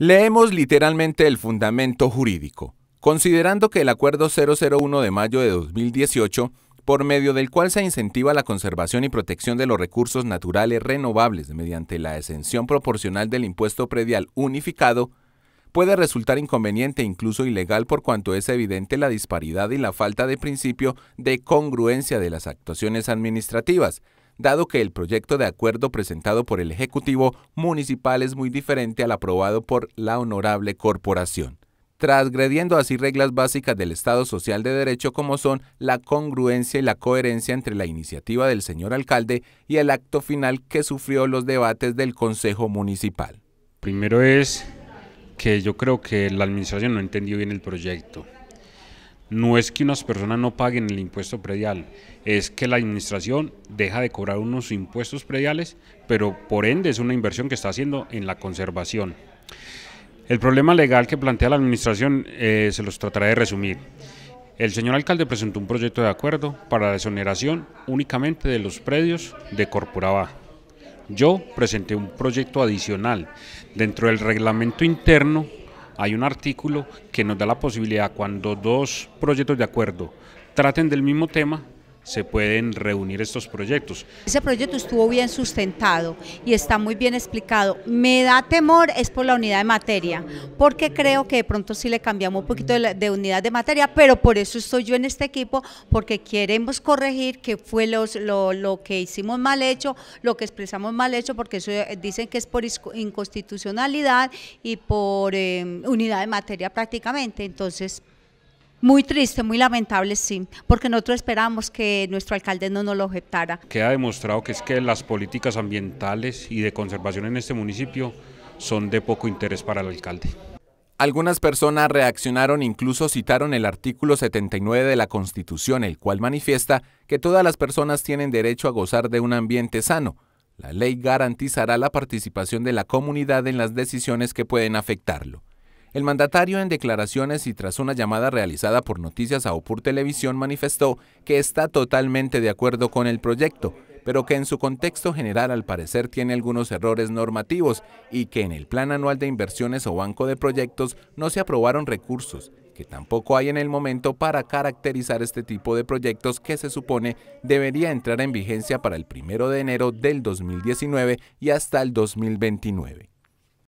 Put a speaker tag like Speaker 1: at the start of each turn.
Speaker 1: Leemos literalmente el fundamento jurídico, considerando que el Acuerdo 001 de mayo de 2018 por medio del cual se incentiva la conservación y protección de los recursos naturales renovables mediante la exención proporcional del impuesto predial unificado, puede resultar inconveniente e incluso ilegal por cuanto es evidente la disparidad y la falta de principio de congruencia de las actuaciones administrativas, dado que el proyecto de acuerdo presentado por el Ejecutivo Municipal es muy diferente al aprobado por la honorable corporación transgrediendo así reglas básicas del Estado Social de Derecho como son la congruencia y la coherencia entre la iniciativa del señor alcalde y el acto final que sufrió los debates del Consejo Municipal. Primero
Speaker 2: es que yo creo que la administración no entendió bien el proyecto no es que unas personas no paguen el impuesto predial, es que la administración deja de cobrar unos impuestos prediales, pero por ende es una inversión que está haciendo en la conservación. El problema legal que plantea la administración eh, se los trataré de resumir. El señor alcalde presentó un proyecto de acuerdo para la exoneración únicamente de los predios de Corporabá. Yo presenté un proyecto adicional dentro del reglamento interno hay un artículo que nos da la posibilidad cuando dos proyectos de acuerdo traten del mismo tema, se pueden reunir estos proyectos.
Speaker 3: Ese proyecto estuvo bien sustentado y está muy bien explicado. Me da temor es por la unidad de materia, porque creo que de pronto sí le cambiamos un poquito de, unidad de materia, pero por eso estoy yo en este equipo, porque queremos corregir que fue los, lo, que hicimos mal hecho, lo que expresamos mal hecho, porque eso eh, dicen que es por inconstitucionalidad y por eh, unidad de materia prácticamente. Entonces, muy triste, muy lamentable, sí, porque nosotros esperamos que nuestro alcalde no nos lo
Speaker 2: que ha demostrado que es que las políticas ambientales y de conservación en este municipio son de poco interés para el alcalde. Algunas personas reaccionaron, incluso citaron el artículo
Speaker 1: 79 de la Constitución, el cual manifiesta que todas las personas tienen derecho a gozar de un ambiente sano. La ley garantizará la participación de la comunidad en las decisiones que pueden afectarlo. El mandatario en declaraciones y tras una llamada realizada por Noticias a Televisión manifestó que está totalmente de acuerdo con el proyecto, pero que en su contexto general al parecer tiene algunos errores normativos y que en el Plan Anual de Inversiones o Banco de Proyectos no se aprobaron recursos, que tampoco hay en el momento para caracterizar este tipo de proyectos que se supone debería entrar en vigencia para el 1 de enero del 2019 y hasta el 2029.